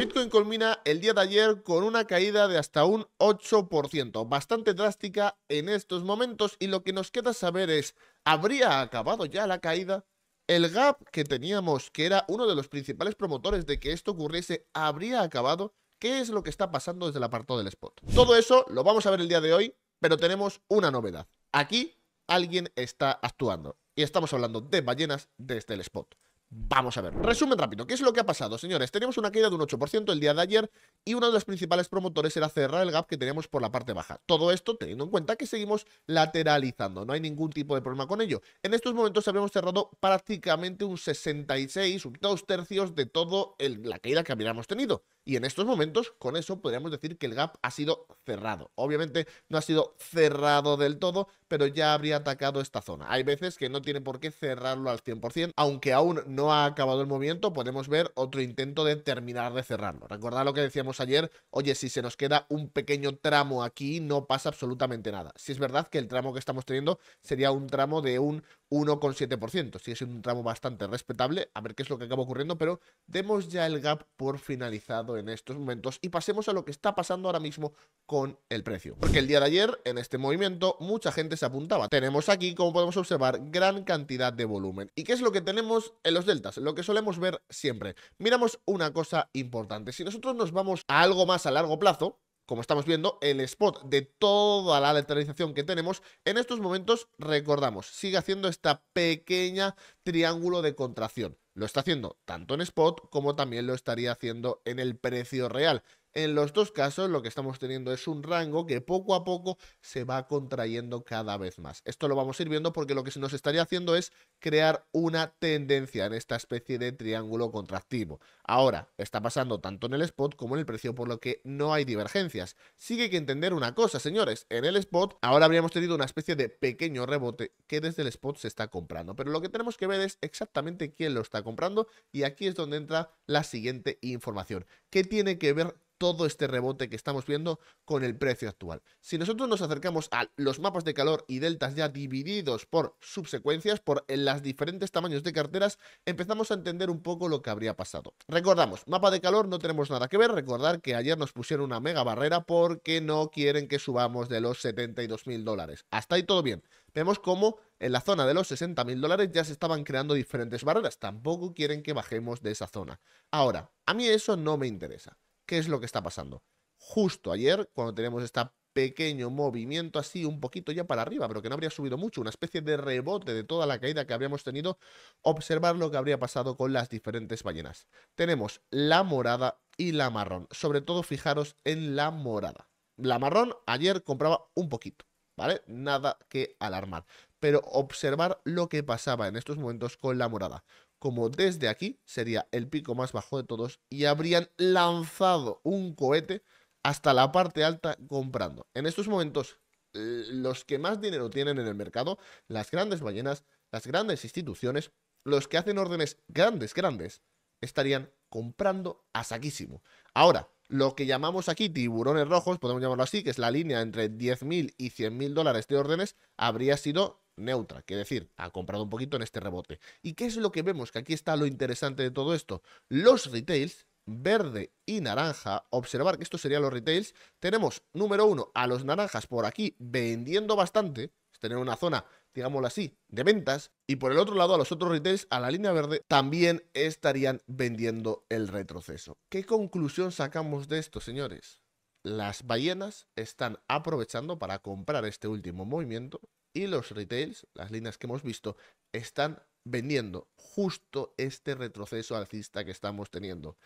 Bitcoin culmina el día de ayer con una caída de hasta un 8%, bastante drástica en estos momentos y lo que nos queda saber es, ¿habría acabado ya la caída? El gap que teníamos, que era uno de los principales promotores de que esto ocurriese, ¿habría acabado? ¿Qué es lo que está pasando desde el apartado del spot? Todo eso lo vamos a ver el día de hoy, pero tenemos una novedad. Aquí alguien está actuando y estamos hablando de ballenas desde el spot. Vamos a ver, resumen rápido, ¿qué es lo que ha pasado? Señores, teníamos una caída de un 8% el día de ayer y uno de los principales promotores era cerrar el gap que teníamos por la parte baja. Todo esto teniendo en cuenta que seguimos lateralizando, no hay ningún tipo de problema con ello. En estos momentos habríamos cerrado prácticamente un 66, un dos tercios de todo la caída que habíamos tenido. Y en estos momentos, con eso podríamos decir que el gap ha sido cerrado. Obviamente no ha sido cerrado del todo, pero ya habría atacado esta zona. Hay veces que no tiene por qué cerrarlo al 100%, aunque aún no ha acabado el movimiento, podemos ver otro intento de terminar de cerrarlo. Recordad lo que decíamos ayer, oye, si se nos queda un pequeño tramo aquí, no pasa absolutamente nada. Si es verdad que el tramo que estamos teniendo sería un tramo de un 1,7%. Sigue es un tramo bastante respetable. A ver qué es lo que acaba ocurriendo, pero demos ya el gap por finalizado en estos momentos y pasemos a lo que está pasando ahora mismo con el precio. Porque el día de ayer, en este movimiento, mucha gente se apuntaba. Tenemos aquí, como podemos observar, gran cantidad de volumen. ¿Y qué es lo que tenemos en los deltas? Lo que solemos ver siempre. Miramos una cosa importante. Si nosotros nos vamos a algo más a largo plazo, como estamos viendo, el spot de toda la lateralización que tenemos, en estos momentos, recordamos, sigue haciendo esta pequeña triángulo de contracción. Lo está haciendo tanto en spot como también lo estaría haciendo en el precio real. En los dos casos lo que estamos teniendo es un rango que poco a poco se va contrayendo cada vez más. Esto lo vamos a ir viendo porque lo que se nos estaría haciendo es crear una tendencia en esta especie de triángulo contractivo. Ahora, está pasando tanto en el spot como en el precio por lo que no hay divergencias. Sigue que que entender una cosa, señores. En el spot ahora habríamos tenido una especie de pequeño rebote que desde el spot se está comprando. Pero lo que tenemos que ver es exactamente quién lo está comprando y aquí es donde entra la siguiente información. ¿Qué tiene que ver todo este rebote que estamos viendo con el precio actual. Si nosotros nos acercamos a los mapas de calor y deltas ya divididos por subsecuencias, por las diferentes tamaños de carteras, empezamos a entender un poco lo que habría pasado. Recordamos, mapa de calor no tenemos nada que ver, recordar que ayer nos pusieron una mega barrera porque no quieren que subamos de los 72 mil dólares. Hasta ahí todo bien. Vemos cómo en la zona de los 60 mil dólares ya se estaban creando diferentes barreras. Tampoco quieren que bajemos de esa zona. Ahora, a mí eso no me interesa. ¿Qué es lo que está pasando? Justo ayer, cuando tenemos este pequeño movimiento así, un poquito ya para arriba, pero que no habría subido mucho, una especie de rebote de toda la caída que habríamos tenido, observar lo que habría pasado con las diferentes ballenas. Tenemos la morada y la marrón. Sobre todo fijaros en la morada. La marrón ayer compraba un poquito, ¿vale? Nada que alarmar. Pero observar lo que pasaba en estos momentos con la morada como desde aquí sería el pico más bajo de todos y habrían lanzado un cohete hasta la parte alta comprando. En estos momentos, los que más dinero tienen en el mercado, las grandes ballenas, las grandes instituciones, los que hacen órdenes grandes, grandes, estarían comprando a saquísimo. Ahora, lo que llamamos aquí tiburones rojos, podemos llamarlo así, que es la línea entre 10.000 y 100.000 dólares de órdenes, habría sido neutra, que decir, ha comprado un poquito en este rebote. ¿Y qué es lo que vemos? Que aquí está lo interesante de todo esto. Los retails verde y naranja, observar que estos serían los retails, tenemos número uno a los naranjas por aquí vendiendo bastante, tener una zona, digámoslo así, de ventas, y por el otro lado a los otros retails, a la línea verde, también estarían vendiendo el retroceso. ¿Qué conclusión sacamos de esto, señores? Las ballenas están aprovechando para comprar este último movimiento y los retails, las líneas que hemos visto, están vendiendo justo este retroceso alcista que estamos teniendo.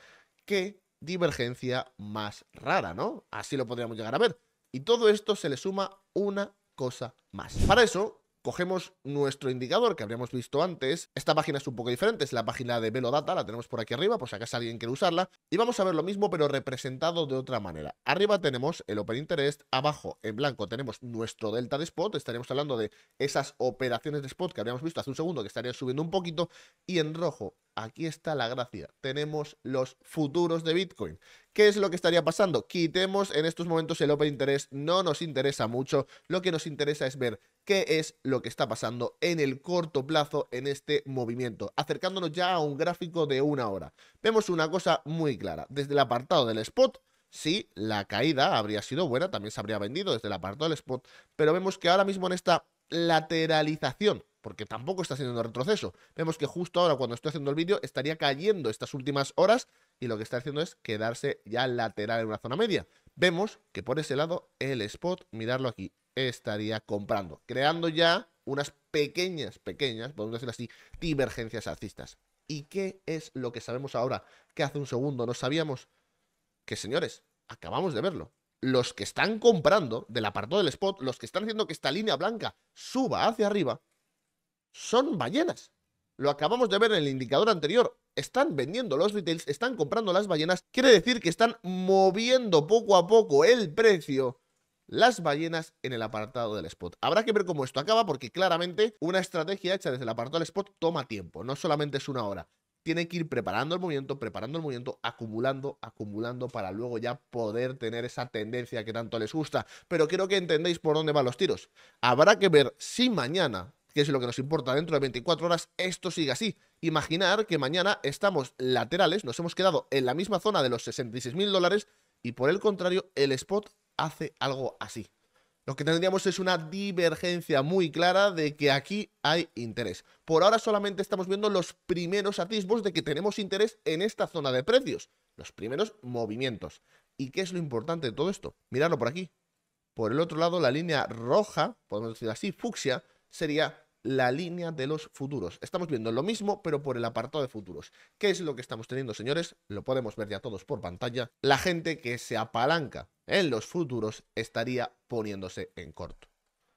Qué divergencia más rara, ¿no? Así lo podríamos llegar a ver. Y todo esto se le suma una cosa más. Para eso cogemos nuestro indicador que habríamos visto antes. Esta página es un poco diferente, es la página de Velodata, la tenemos por aquí arriba, por si acaso alguien quiere usarla. Y vamos a ver lo mismo, pero representado de otra manera. Arriba tenemos el Open Interest, abajo en blanco tenemos nuestro delta de spot, estaríamos hablando de esas operaciones de spot que habríamos visto hace un segundo, que estarían subiendo un poquito, y en rojo aquí está la gracia. Tenemos los futuros de Bitcoin. ¿Qué es lo que estaría pasando? Quitemos en estos momentos el Open Interest, no nos interesa mucho, lo que nos interesa es ver qué es lo que está pasando en el corto plazo en este movimiento, acercándonos ya a un gráfico de una hora. Vemos una cosa muy clara, desde el apartado del spot, sí, la caída habría sido buena, también se habría vendido desde el apartado del spot, pero vemos que ahora mismo en esta lateralización porque tampoco está haciendo retroceso. Vemos que justo ahora cuando estoy haciendo el vídeo estaría cayendo estas últimas horas y lo que está haciendo es quedarse ya lateral en una zona media. Vemos que por ese lado el spot, mirarlo aquí, estaría comprando, creando ya unas pequeñas, pequeñas, podemos decir así, divergencias alcistas. ¿Y qué es lo que sabemos ahora que hace un segundo no sabíamos? Que señores, acabamos de verlo los que están comprando del apartado del spot, los que están haciendo que esta línea blanca suba hacia arriba, son ballenas. Lo acabamos de ver en el indicador anterior. Están vendiendo los retails, están comprando las ballenas. Quiere decir que están moviendo poco a poco el precio las ballenas en el apartado del spot. Habrá que ver cómo esto acaba porque claramente una estrategia hecha desde el apartado del spot toma tiempo, no solamente es una hora. Tiene que ir preparando el movimiento, preparando el movimiento, acumulando, acumulando para luego ya poder tener esa tendencia que tanto les gusta. Pero creo que entendéis por dónde van los tiros. Habrá que ver si mañana que es lo que nos importa dentro de 24 horas, esto sigue así. Imaginar que mañana estamos laterales, nos hemos quedado en la misma zona de los 66 mil dólares y por el contrario el spot hace algo así. Lo que tendríamos es una divergencia muy clara de que aquí hay interés. Por ahora solamente estamos viendo los primeros atisbos de que tenemos interés en esta zona de precios, los primeros movimientos. ¿Y qué es lo importante de todo esto? Mirarlo por aquí. Por el otro lado, la línea roja, podemos decir así, fucsia, sería la línea de los futuros. Estamos viendo lo mismo, pero por el apartado de futuros. ¿Qué es lo que estamos teniendo, señores? Lo podemos ver ya todos por pantalla. La gente que se apalanca en los futuros estaría poniéndose en corto.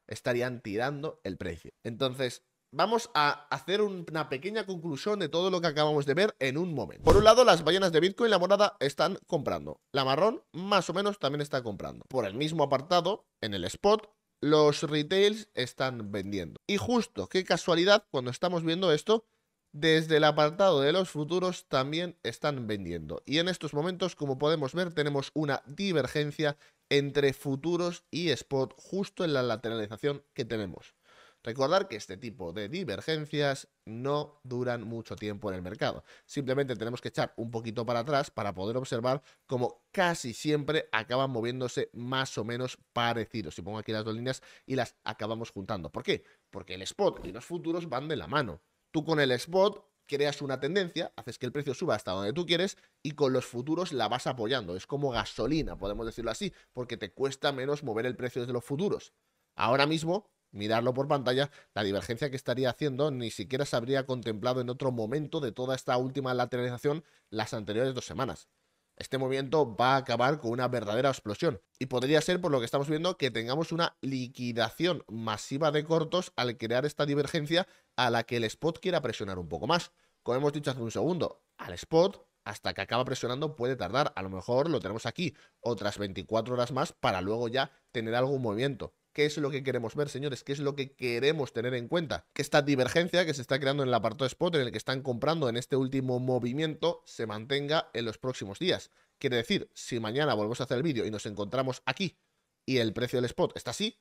Estarían tirando el precio. Entonces, vamos a hacer una pequeña conclusión de todo lo que acabamos de ver en un momento. Por un lado, las ballenas de Bitcoin, la morada, están comprando. La marrón, más o menos, también está comprando. Por el mismo apartado, en el spot, los retails están vendiendo. Y justo, qué casualidad, cuando estamos viendo esto, desde el apartado de los futuros también están vendiendo. Y en estos momentos, como podemos ver, tenemos una divergencia entre futuros y spot justo en la lateralización que tenemos. Recordar que este tipo de divergencias no duran mucho tiempo en el mercado. Simplemente tenemos que echar un poquito para atrás para poder observar cómo casi siempre acaban moviéndose más o menos parecidos. Si pongo aquí las dos líneas y las acabamos juntando. ¿Por qué? Porque el spot y los futuros van de la mano. Tú con el spot creas una tendencia, haces que el precio suba hasta donde tú quieres y con los futuros la vas apoyando. Es como gasolina, podemos decirlo así, porque te cuesta menos mover el precio desde los futuros. Ahora mismo mirarlo por pantalla, la divergencia que estaría haciendo ni siquiera se habría contemplado en otro momento de toda esta última lateralización las anteriores dos semanas. Este movimiento va a acabar con una verdadera explosión y podría ser, por lo que estamos viendo, que tengamos una liquidación masiva de cortos al crear esta divergencia a la que el spot quiera presionar un poco más. Como hemos dicho hace un segundo, al spot hasta que acaba presionando puede tardar. A lo mejor lo tenemos aquí otras 24 horas más para luego ya tener algún movimiento qué es lo que queremos ver, señores, qué es lo que queremos tener en cuenta. Que esta divergencia que se está creando en el apartado spot, en el que están comprando en este último movimiento, se mantenga en los próximos días. Quiere decir, si mañana volvemos a hacer el vídeo y nos encontramos aquí y el precio del spot está así,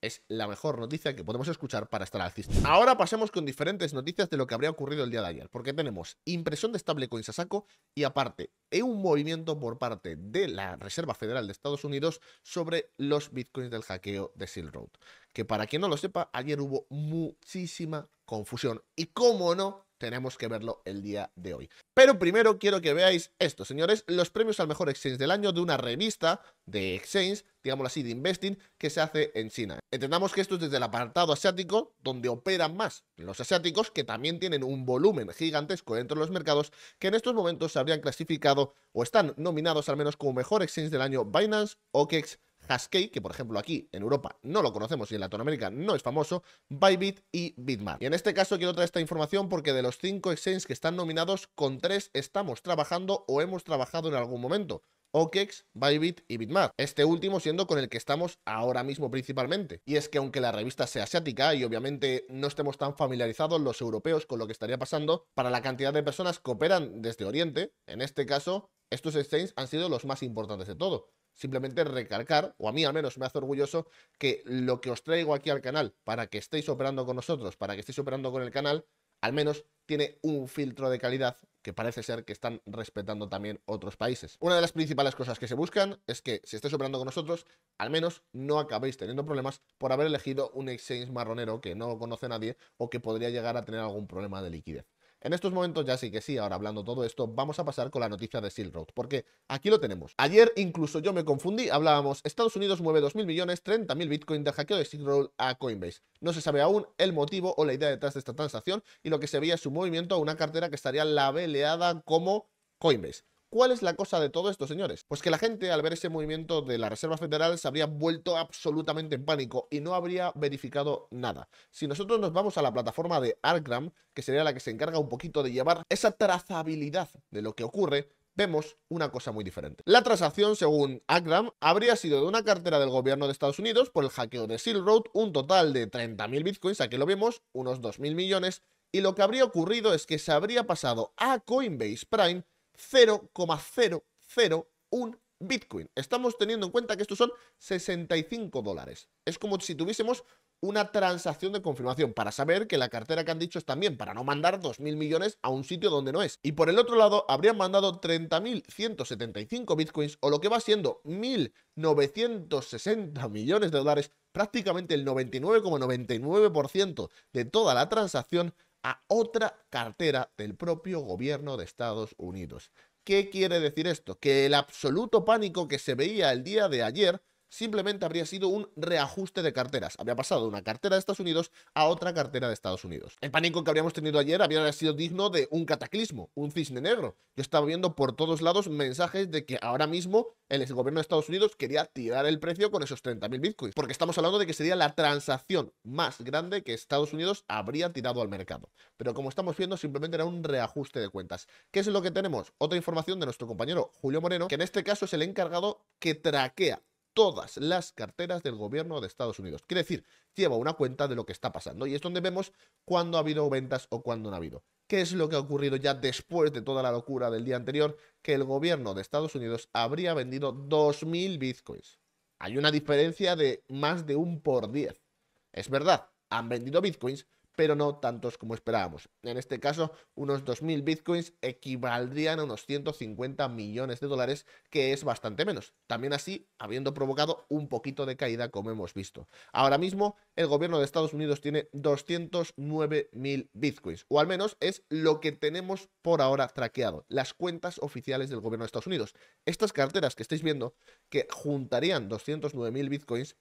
es la mejor noticia que podemos escuchar para estar alcista. Ahora pasemos con diferentes noticias de lo que habría ocurrido el día de ayer, porque tenemos impresión de coins a saco y aparte eh, un movimiento por parte de la Reserva Federal de Estados Unidos sobre los bitcoins del hackeo de Silk Road, que para quien no lo sepa, ayer hubo muchísima confusión y cómo no, tenemos que verlo el día de hoy. Pero primero quiero que veáis esto, señores, los premios al mejor exchange del año de una revista de exchange, digámoslo así, de investing, que se hace en China. Entendamos que esto es desde el apartado asiático, donde operan más los asiáticos, que también tienen un volumen gigantesco dentro de los mercados, que en estos momentos se habrían clasificado o están nominados al menos como mejor exchange del año Binance, OKEx, Haskell, que por ejemplo aquí en Europa no lo conocemos y en Latinoamérica no es famoso, Bybit y Bitmart. Y en este caso quiero traer esta información porque de los 5 exchanges que están nominados, con 3 estamos trabajando o hemos trabajado en algún momento. OKEX, Bybit y Bitmart, este último siendo con el que estamos ahora mismo principalmente. Y es que aunque la revista sea asiática y obviamente no estemos tan familiarizados los europeos con lo que estaría pasando, para la cantidad de personas que operan desde Oriente, en este caso, estos exchanges han sido los más importantes de todo simplemente recalcar, o a mí al menos me hace orgulloso, que lo que os traigo aquí al canal para que estéis operando con nosotros, para que estéis operando con el canal, al menos tiene un filtro de calidad que parece ser que están respetando también otros países. Una de las principales cosas que se buscan es que si estáis operando con nosotros, al menos no acabéis teniendo problemas por haber elegido un exchange marronero que no conoce nadie o que podría llegar a tener algún problema de liquidez. En estos momentos ya sí que sí, ahora hablando todo esto, vamos a pasar con la noticia de Silk Road, porque aquí lo tenemos. Ayer incluso yo me confundí, hablábamos, Estados Unidos mueve 2.000 millones, 30.000 bitcoins de hackeo de Silk Road a Coinbase. No se sabe aún el motivo o la idea detrás de esta transacción y lo que se veía es su movimiento a una cartera que estaría labeleada como Coinbase. ¿Cuál es la cosa de todo esto, señores? Pues que la gente, al ver ese movimiento de la Reserva Federal, se habría vuelto absolutamente en pánico y no habría verificado nada. Si nosotros nos vamos a la plataforma de Argram, que sería la que se encarga un poquito de llevar esa trazabilidad de lo que ocurre, vemos una cosa muy diferente. La transacción, según Agram, habría sido de una cartera del gobierno de Estados Unidos por el hackeo de Silk Road, un total de 30.000 bitcoins, aquí lo vemos, unos 2.000 millones, y lo que habría ocurrido es que se habría pasado a Coinbase Prime 0,001 Bitcoin. Estamos teniendo en cuenta que estos son 65 dólares. Es como si tuviésemos una transacción de confirmación para saber que la cartera que han dicho es también para no mandar 2.000 millones a un sitio donde no es. Y por el otro lado, habrían mandado 30.175 bitcoins o lo que va siendo 1.960 millones de dólares, prácticamente el 99,99% de toda la transacción a otra cartera del propio gobierno de Estados Unidos. ¿Qué quiere decir esto? Que el absoluto pánico que se veía el día de ayer simplemente habría sido un reajuste de carteras. Habría pasado de una cartera de Estados Unidos a otra cartera de Estados Unidos. El pánico que habríamos tenido ayer habría sido digno de un cataclismo, un cisne negro. Yo estaba viendo por todos lados mensajes de que ahora mismo el gobierno de Estados Unidos quería tirar el precio con esos 30.000 bitcoins, porque estamos hablando de que sería la transacción más grande que Estados Unidos habría tirado al mercado. Pero como estamos viendo, simplemente era un reajuste de cuentas. ¿Qué es lo que tenemos? Otra información de nuestro compañero Julio Moreno, que en este caso es el encargado que traquea todas las carteras del gobierno de Estados Unidos. Quiere decir, lleva una cuenta de lo que está pasando y es donde vemos cuándo ha habido ventas o cuándo no ha habido. ¿Qué es lo que ha ocurrido ya después de toda la locura del día anterior? Que el gobierno de Estados Unidos habría vendido 2.000 bitcoins. Hay una diferencia de más de un por 10. Es verdad, han vendido bitcoins, pero no tantos como esperábamos. En este caso, unos 2.000 bitcoins equivaldrían a unos 150 millones de dólares, que es bastante menos. También así, habiendo provocado un poquito de caída, como hemos visto. Ahora mismo, el gobierno de Estados Unidos tiene 209.000 bitcoins, o al menos es lo que tenemos por ahora traqueado, las cuentas oficiales del gobierno de Estados Unidos. Estas carteras que estáis viendo, que juntarían 209.000 bitcoins,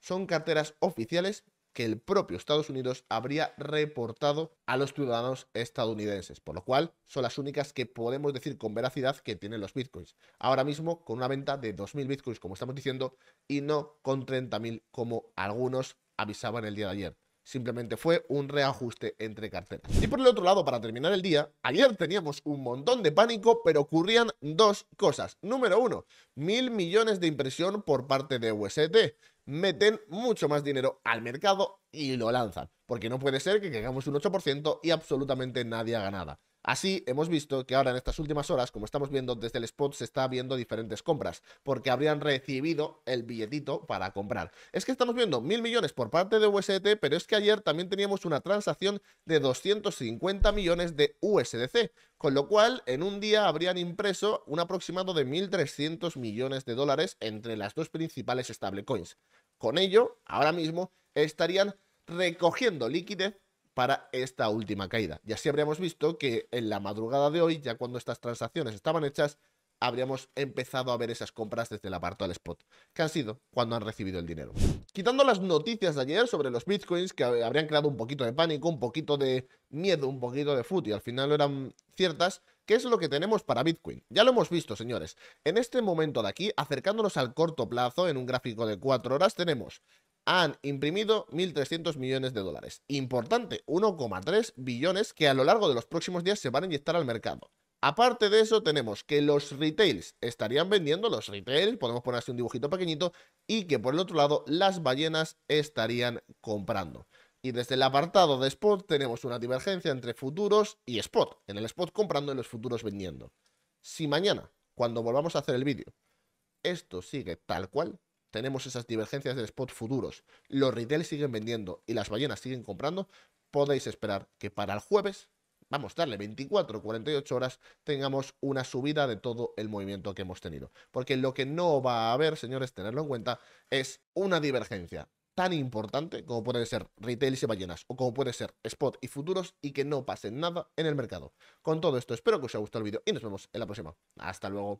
son carteras oficiales que el propio Estados Unidos habría reportado a los ciudadanos estadounidenses, por lo cual son las únicas que podemos decir con veracidad que tienen los bitcoins. Ahora mismo con una venta de 2.000 bitcoins, como estamos diciendo, y no con 30.000 como algunos avisaban el día de ayer. Simplemente fue un reajuste entre carteras. Y por el otro lado, para terminar el día, ayer teníamos un montón de pánico, pero ocurrían dos cosas. Número uno, mil millones de impresión por parte de UST meten mucho más dinero al mercado y lo lanzan. Porque no puede ser que tengamos un 8% y absolutamente nadie haga nada. Así, hemos visto que ahora en estas últimas horas, como estamos viendo desde el spot, se está viendo diferentes compras, porque habrían recibido el billetito para comprar. Es que estamos viendo mil millones por parte de USDT, pero es que ayer también teníamos una transacción de 250 millones de USDC, con lo cual en un día habrían impreso un aproximado de 1.300 millones de dólares entre las dos principales stablecoins. Con ello, ahora mismo estarían recogiendo liquidez para esta última caída. Y así habríamos visto que en la madrugada de hoy, ya cuando estas transacciones estaban hechas, habríamos empezado a ver esas compras desde el aparto al spot, que han sido cuando han recibido el dinero. Quitando las noticias de ayer sobre los bitcoins, que habrían creado un poquito de pánico, un poquito de miedo, un poquito de foot, y al final eran ciertas, ¿qué es lo que tenemos para Bitcoin? Ya lo hemos visto, señores. En este momento de aquí, acercándonos al corto plazo, en un gráfico de 4 horas, tenemos han imprimido 1.300 millones de dólares. Importante, 1,3 billones que a lo largo de los próximos días se van a inyectar al mercado. Aparte de eso, tenemos que los retails estarían vendiendo, los retails, podemos poner así un dibujito pequeñito, y que por el otro lado las ballenas estarían comprando. Y desde el apartado de spot tenemos una divergencia entre futuros y spot, en el spot comprando y los futuros vendiendo. Si mañana, cuando volvamos a hacer el vídeo, esto sigue tal cual, tenemos esas divergencias de spot futuros, los retail siguen vendiendo y las ballenas siguen comprando, podéis esperar que para el jueves, vamos, a darle 24 48 horas, tengamos una subida de todo el movimiento que hemos tenido. Porque lo que no va a haber, señores, tenerlo en cuenta, es una divergencia tan importante como pueden ser retails y ballenas o como puede ser spot y futuros y que no pasen nada en el mercado. Con todo esto, espero que os haya gustado el vídeo y nos vemos en la próxima. Hasta luego.